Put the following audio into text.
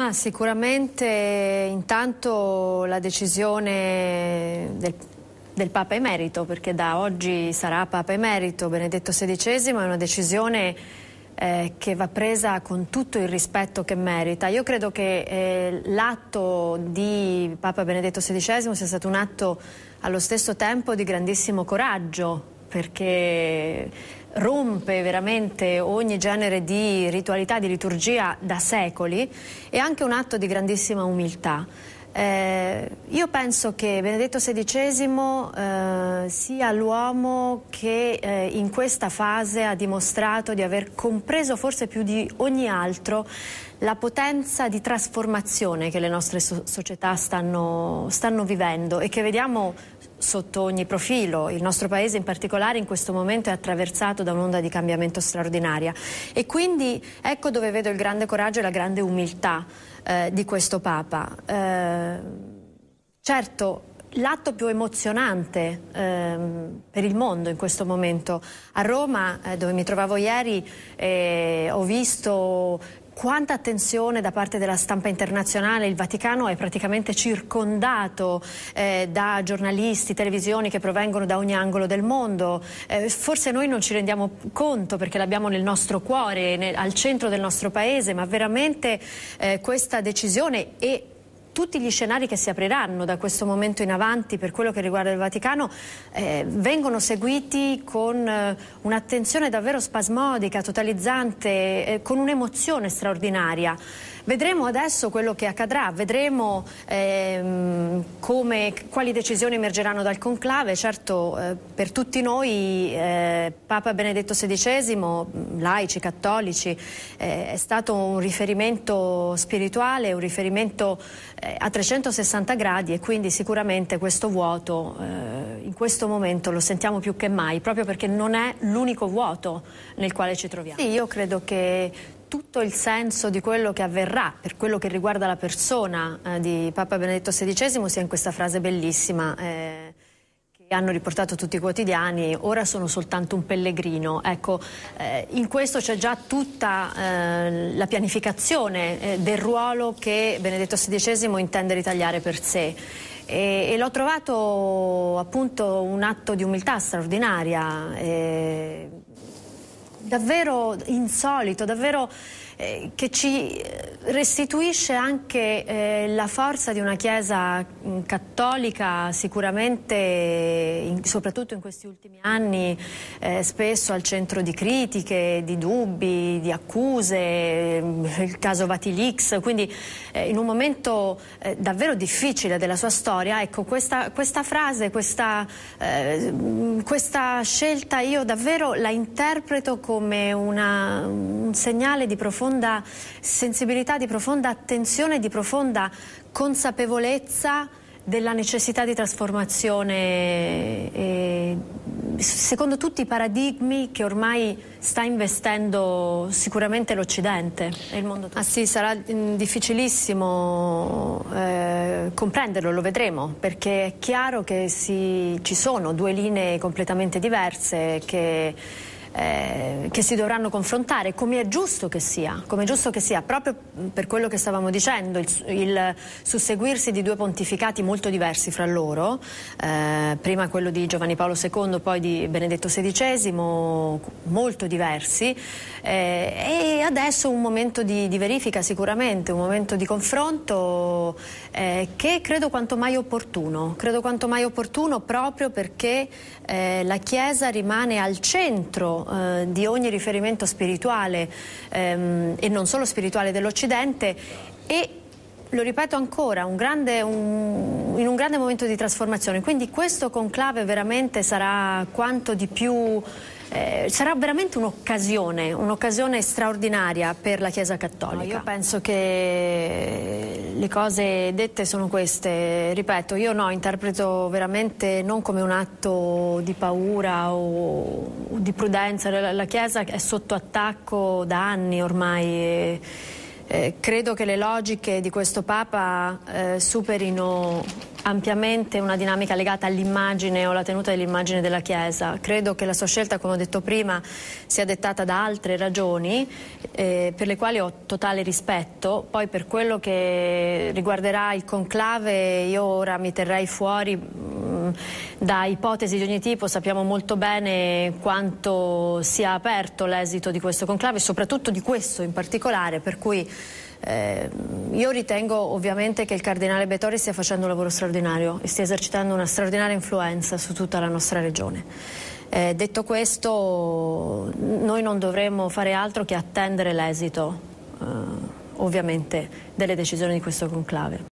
Ma sicuramente intanto la decisione del del Papa Emerito, perché da oggi sarà Papa Emerito Benedetto XVI, è una decisione eh, che va presa con tutto il rispetto che merita. Io credo che eh, l'atto di Papa Benedetto XVI sia stato un atto allo stesso tempo di grandissimo coraggio, perché rompe veramente ogni genere di ritualità, di liturgia da secoli, è anche un atto di grandissima umiltà. Eh, io penso che Benedetto XVI eh, sia l'uomo che eh, in questa fase ha dimostrato di aver compreso forse più di ogni altro la potenza di trasformazione che le nostre so società stanno, stanno vivendo e che vediamo sotto ogni profilo. Il nostro Paese in particolare in questo momento è attraversato da un'onda di cambiamento straordinaria e quindi ecco dove vedo il grande coraggio e la grande umiltà eh, di questo Papa. Eh, certo, l'atto più emozionante eh, per il mondo in questo momento. A Roma, eh, dove mi trovavo ieri, eh, ho visto quanta attenzione da parte della stampa internazionale, il Vaticano è praticamente circondato eh, da giornalisti, televisioni che provengono da ogni angolo del mondo, eh, forse noi non ci rendiamo conto perché l'abbiamo nel nostro cuore, nel, al centro del nostro paese, ma veramente eh, questa decisione e tutti gli scenari che si apriranno da questo momento in avanti per quello che riguarda il Vaticano eh, vengono seguiti con eh, un'attenzione davvero spasmodica, totalizzante, eh, con un'emozione straordinaria. Vedremo adesso quello che accadrà, vedremo ehm, come, quali decisioni emergeranno dal conclave. Certo, eh, per tutti noi eh, Papa Benedetto XVI, laici, cattolici, eh, è stato un riferimento spirituale, un riferimento eh, a 360 gradi e quindi sicuramente questo vuoto eh, in questo momento lo sentiamo più che mai, proprio perché non è l'unico vuoto nel quale ci troviamo. Sì, io credo che tutto il senso di quello che avverrà per quello che riguarda la persona eh, di Papa Benedetto XVI sia in questa frase bellissima. Eh hanno riportato tutti i quotidiani, ora sono soltanto un pellegrino. Ecco, eh, in questo c'è già tutta eh, la pianificazione eh, del ruolo che Benedetto XVI intende ritagliare per sé. E, e l'ho trovato appunto un atto di umiltà straordinaria, eh, davvero insolito, davvero eh, che ci restituisce anche eh, la forza di una Chiesa mm, cattolica sicuramente, in, soprattutto in questi ultimi anni, eh, spesso al centro di critiche, di dubbi, di accuse, mm, il caso Vatilix, quindi eh, in un momento eh, davvero difficile della sua storia, ecco questa, questa frase, questa, questa scelta io davvero la interpreto come una, un segnale di profondità profonda sensibilità, di profonda attenzione, di profonda consapevolezza della necessità di trasformazione e eh, secondo tutti i paradigmi che ormai sta investendo sicuramente l'Occidente e il mondo tutto. Ah sì, sarà mm, difficilissimo eh, comprenderlo, lo vedremo, perché è chiaro che si, ci sono due linee completamente diverse che eh, che si dovranno confrontare, come è giusto che sia, come è giusto che sia, proprio per quello che stavamo dicendo, il, il susseguirsi di due pontificati molto diversi fra loro, eh, prima quello di Giovanni Paolo II, poi di Benedetto XVI, molto diversi, eh, e adesso un momento di, di, verifica sicuramente, un momento di confronto eh, che credo quanto mai opportuno, credo quanto mai opportuno proprio perché eh, la Chiesa rimane al centro privo eh, di ogni riferimento spirituale ehm, e non solo spirituale dell'Occidente e lo ripeto ancora, un grande, un, in un grande momento di trasformazione, quindi questo conclave veramente sarà quanto di più, eh, sarà veramente un'occasione, un'occasione straordinaria per la Chiesa Cattolica. No, io penso che le cose dette sono queste, ripeto, io no, interpreto veramente non come un atto di paura o di prudenza, la, Chiesa è sotto attacco da anni ormai. E, eh, credo che le logiche di questo Papa eh, superino ampiamente una dinamica legata all'immagine o alla tenuta dell'immagine della Chiesa. Credo che la sua scelta, come ho detto prima, sia dettata da altre ragioni eh, per le quali ho totale rispetto. Poi per quello che riguarderà il conclave io ora mi terrei fuori Ehm, da ipotesi di ogni tipo sappiamo molto bene quanto sia aperto l'esito di questo conclave, soprattutto di questo in particolare, per cui eh, io ritengo ovviamente che il cardinale Betori stia facendo un lavoro straordinario e stia esercitando una straordinaria influenza su tutta la nostra regione. Eh, detto questo, noi non dovremmo fare altro che attendere l'esito, eh, ovviamente, delle decisioni di questo conclave.